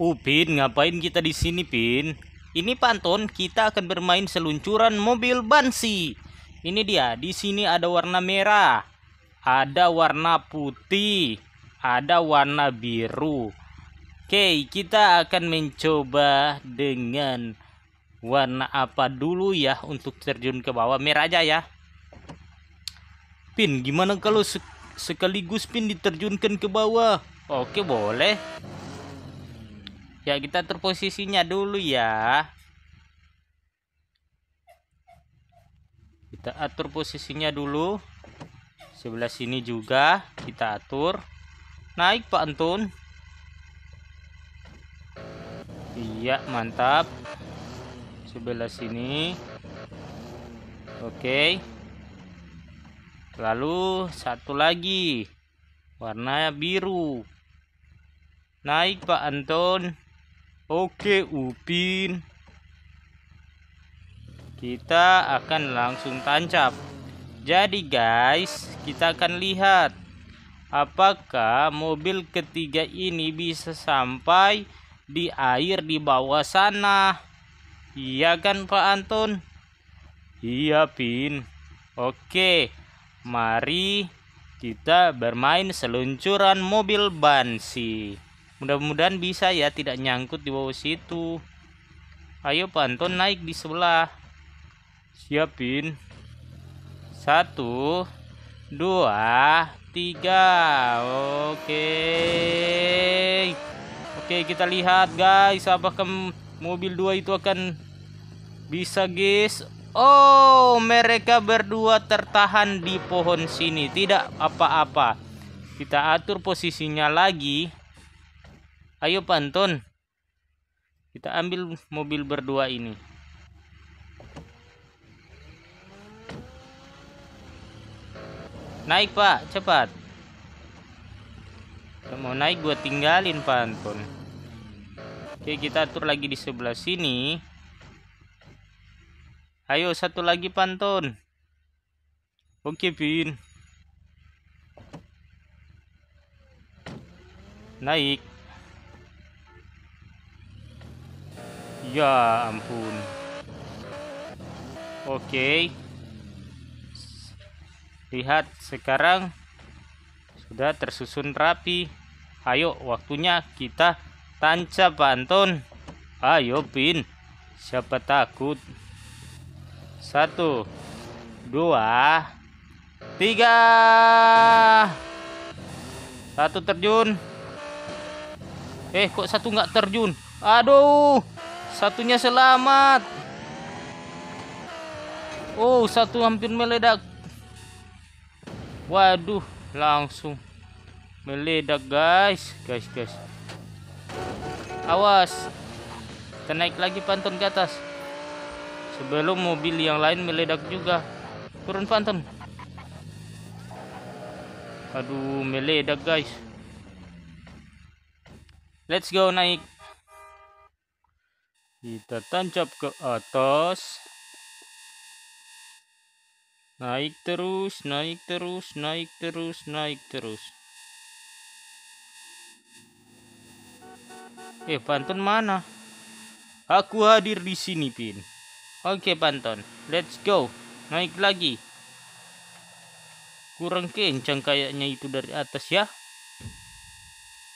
Uh, ngapain kita di sini, Pin? Ini Panton, kita akan bermain seluncuran mobil Bansi. Ini dia, di sini ada warna merah, ada warna putih, ada warna biru. Oke, kita akan mencoba dengan warna apa dulu ya untuk terjun ke bawah. Merah aja ya. Pin, gimana kalau sekaligus Pin diterjunkan ke bawah? Oke, boleh. Ya kita terposisinya dulu ya. Kita atur posisinya dulu. Sebelah sini juga kita atur. Naik Pak Antun. Iya, mantap. Sebelah sini. Oke. Lalu satu lagi. warna biru. Naik Pak Anton. Oke Upin Kita akan langsung tancap Jadi guys kita akan lihat Apakah mobil ketiga ini bisa sampai di air di bawah sana Iya kan Pak Anton? Iya Pin Oke Mari kita bermain seluncuran mobil bansi mudah-mudahan bisa ya tidak nyangkut di bawah situ ayo pantun naik di sebelah siapin satu dua tiga oke oke kita lihat guys apakah mobil dua itu akan bisa guys Oh, mereka berdua tertahan di pohon sini, tidak apa-apa. Kita atur posisinya lagi. Ayo pantun. Kita ambil mobil berdua ini. Naik pak, cepat. Kalau mau naik gue tinggalin pantun. Oke kita atur lagi di sebelah sini. Ayo satu lagi pantun. Oke pin. Naik. Ya ampun. Oke. Lihat sekarang sudah tersusun rapi. Ayo waktunya kita tancap Anton. Ayo Pin. Siapa takut? Satu, dua, tiga. Satu terjun. Eh kok satu nggak terjun? Aduh. Satunya selamat. Oh, satu hampir meledak. Waduh, langsung meledak, guys. Guys, guys. Awas. Kita naik lagi pantun ke atas. Sebelum mobil yang lain meledak juga. Turun pantun. Aduh, meledak, guys. Let's go naik kita tancap ke atas naik terus naik terus naik terus naik terus eh pantun mana aku hadir di sini pin oke pantun let's go naik lagi kurang kencang kayaknya itu dari atas ya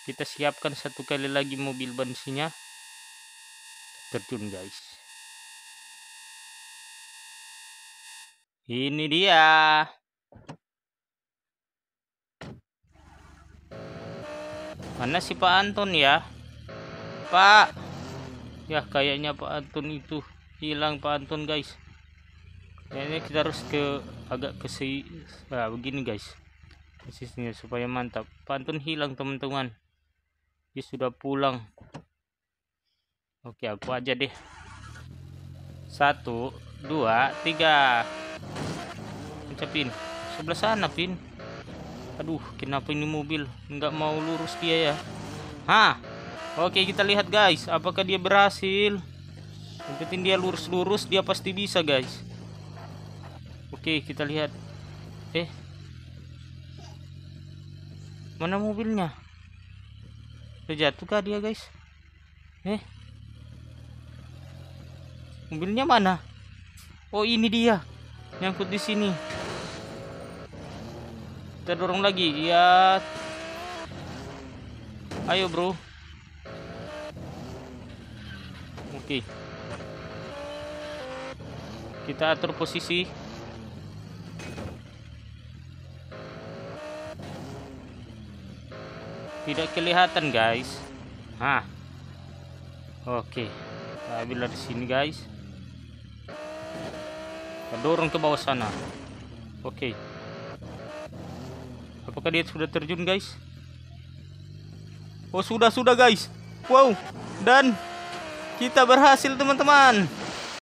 kita siapkan satu kali lagi mobil bensinnya terjun guys ini dia mana sih Pak Anton ya Pak ya kayaknya Pak Anton itu hilang Pak Anton guys ini kita harus ke agak ke si nah, begini guys sisinya supaya mantap Pak Anton hilang teman-teman dia sudah pulang Oke, aku aja deh. Satu, dua, tiga. Kita pin. Sebelah sana pin. Aduh, kenapa ini mobil nggak mau lurus dia ya? Hah? Oke, kita lihat guys, apakah dia berhasil. Ngikutin dia lurus-lurus, dia pasti bisa guys. Oke, kita lihat. Eh. Mana mobilnya? Udah jatuh kah dia guys? Eh mobilnya mana oh ini dia nyangkut di sini kita dorong lagi ya ayo bro oke kita atur posisi tidak kelihatan guys nah oke okay. kita ambil dari sini guys dorong ke bawah sana oke okay. apakah dia sudah terjun guys oh sudah sudah guys wow dan kita berhasil teman-teman